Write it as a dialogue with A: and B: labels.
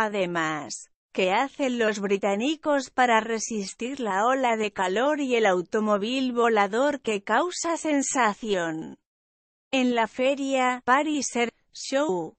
A: Además, ¿qué hacen los británicos para resistir la ola de calor y el automóvil volador que causa sensación? En la feria, Paris Air Show,